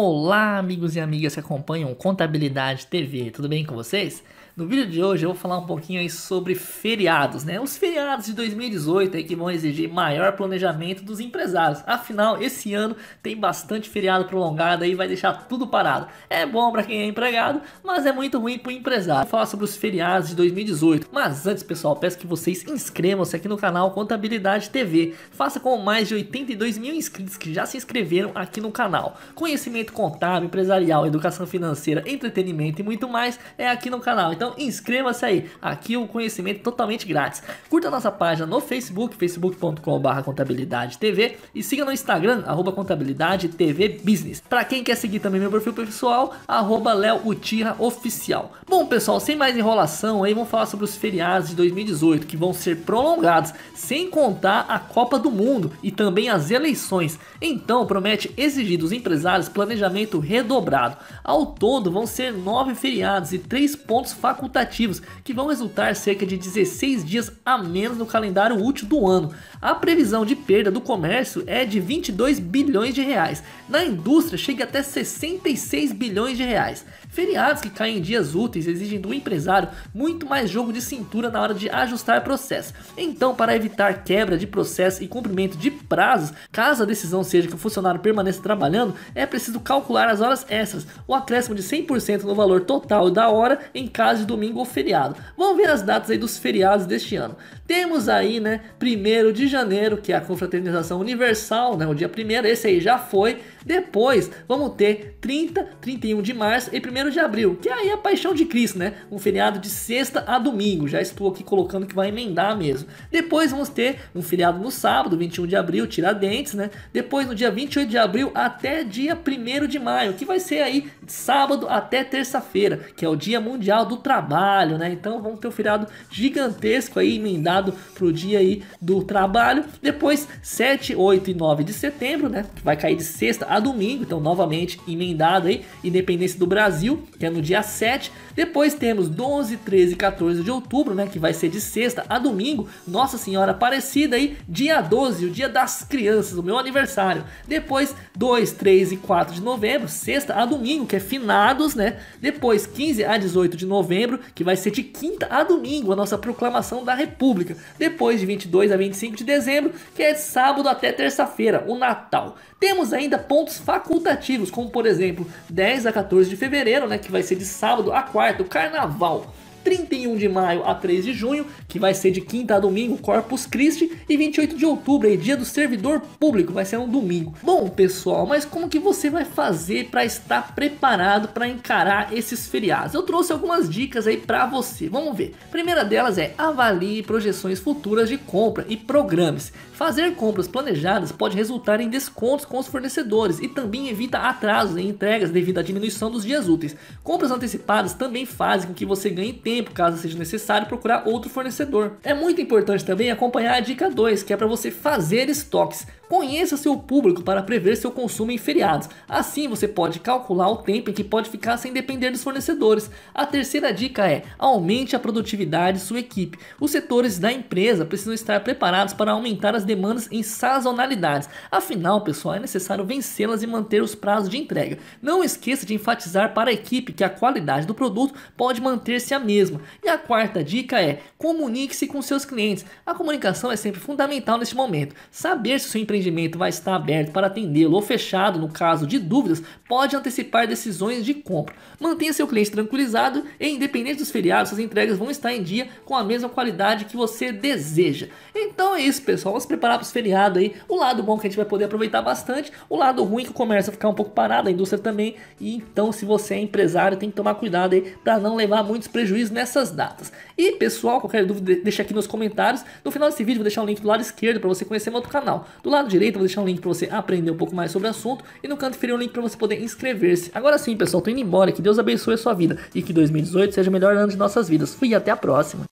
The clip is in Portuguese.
Olá, amigos e amigas que acompanham Contabilidade TV, tudo bem com vocês? No vídeo de hoje eu vou falar um pouquinho aí sobre feriados, né? Os feriados de 2018 aí que vão exigir maior planejamento dos empresários. Afinal, esse ano tem bastante feriado prolongado aí, vai deixar tudo parado. É bom para quem é empregado, mas é muito ruim para o empresário. Vou falar sobre os feriados de 2018. Mas antes, pessoal, peço que vocês inscrevam-se aqui no canal Contabilidade TV. Faça com mais de 82 mil inscritos que já se inscreveram aqui no canal. Conhecimento contábil, empresarial, educação financeira, entretenimento e muito mais é aqui no canal. Então então inscreva-se aí. Aqui o conhecimento é totalmente grátis. Curta nossa página no Facebook, facebook.com.br contabilidade TV e siga no Instagram, arroba contabilidade TV Business. Para quem quer seguir também meu perfil pessoal, arroba Léo Oficial. Bom pessoal, sem mais enrolação aí, vamos falar sobre os feriados de 2018 que vão ser prolongados, sem contar a Copa do Mundo e também as eleições. Então promete exigir dos empresários planejamento redobrado. Ao todo vão ser nove feriados e três pontos faculdades facultativos, que vão resultar cerca de 16 dias a menos no calendário útil do ano. A previsão de perda do comércio é de 22 bilhões de reais. Na indústria chega até 66 bilhões de reais. Feriados que caem em dias úteis exigem do empresário muito mais jogo de cintura na hora de ajustar processo. Então, para evitar quebra de processo e cumprimento de prazos, caso a decisão seja que o funcionário permaneça trabalhando, é preciso calcular as horas extras, o acréscimo de 100% no valor total da hora em caso de domingo ou feriado. Vamos ver as datas aí dos feriados deste ano. Temos aí, né, 1 de janeiro, que é a confraternização universal, né, o dia 1 esse aí já foi. Depois, vamos ter 30, 31 de março e 1 de abril, que aí é a paixão de Cristo, né? Um feriado de sexta a domingo. Já estou aqui colocando que vai emendar mesmo. Depois vamos ter um feriado no sábado, 21 de abril, Tiradentes, né? Depois no dia 28 de abril até dia 1 de maio, que vai ser aí sábado até terça-feira, que é o Dia Mundial do Trabalho, né? Então vamos ter um feriado gigantesco aí emendado preparado para o dia aí do trabalho. Depois, 7, 8 e 9 de setembro, né? Que vai cair de sexta a domingo, então novamente emendado aí, Independência do Brasil, que é no dia 7. Depois temos 12, 13 e 14 de outubro, né? Que vai ser de sexta a domingo, Nossa Senhora Aparecida aí, dia 12, o dia das crianças, o meu aniversário. Depois, 2, 3 e 4 de novembro, sexta a domingo, que é finados, né? Depois, 15 a 18 de novembro, que vai ser de quinta a domingo, a nossa proclamação da República depois de 22 a 25 de dezembro, que é de sábado até terça-feira, o Natal. Temos ainda pontos facultativos, como por exemplo, 10 a 14 de fevereiro, né, que vai ser de sábado a quarta, o Carnaval. 31 de maio a 3 de junho, que vai ser de quinta a domingo, Corpus Christi, e 28 de outubro, aí, dia do servidor público, vai ser um domingo. Bom, pessoal, mas como que você vai fazer para estar preparado para encarar esses feriados? Eu trouxe algumas dicas aí para você. Vamos ver. primeira delas é avalie projeções futuras de compra e programas. Fazer compras planejadas pode resultar em descontos com os fornecedores e também evita atrasos em entregas devido à diminuição dos dias úteis. Compras antecipadas também fazem com que você ganhe tempo, caso seja necessário procurar outro fornecedor fornecedor. É muito importante também acompanhar a dica 2, que é para você fazer estoques. Conheça seu público para prever seu consumo em feriados. Assim você pode calcular o tempo em que pode ficar sem depender dos fornecedores. A terceira dica é: aumente a produtividade de sua equipe. Os setores da empresa precisam estar preparados para aumentar as demandas em sazonalidades. Afinal, pessoal, é necessário vencê-las e manter os prazos de entrega. Não esqueça de enfatizar para a equipe que a qualidade do produto pode manter-se a mesma. E a quarta dica é: comunique-se com seus clientes. A comunicação é sempre fundamental neste momento. Saber se o seu empreendimento vai estar aberto para atendê-lo ou fechado no caso de dúvidas, pode antecipar decisões de compra. Mantenha seu cliente tranquilizado e, independente dos feriados, suas entregas vão estar em dia com a mesma qualidade que você deseja. Então é isso, pessoal. Vamos preparar para os feriados aí. O lado bom que a gente vai poder aproveitar bastante, o lado ruim que o comércio vai ficar um pouco parado, a indústria também. E então, se você é empresário, tem que tomar cuidado aí para não levar muitos prejuízos nessas datas. E pessoal, qualquer dúvida, deixa aqui nos comentários. No final desse vídeo, vou deixar o link do lado esquerdo para você conhecer meu outro canal. Do lado lado direito eu vou deixar um link para você aprender um pouco mais sobre o assunto e no canto inferior um link para você poder inscrever-se. Agora sim, pessoal, tô indo embora, que Deus abençoe a sua vida e que 2018 seja o melhor ano de nossas vidas. Fui e até a próxima.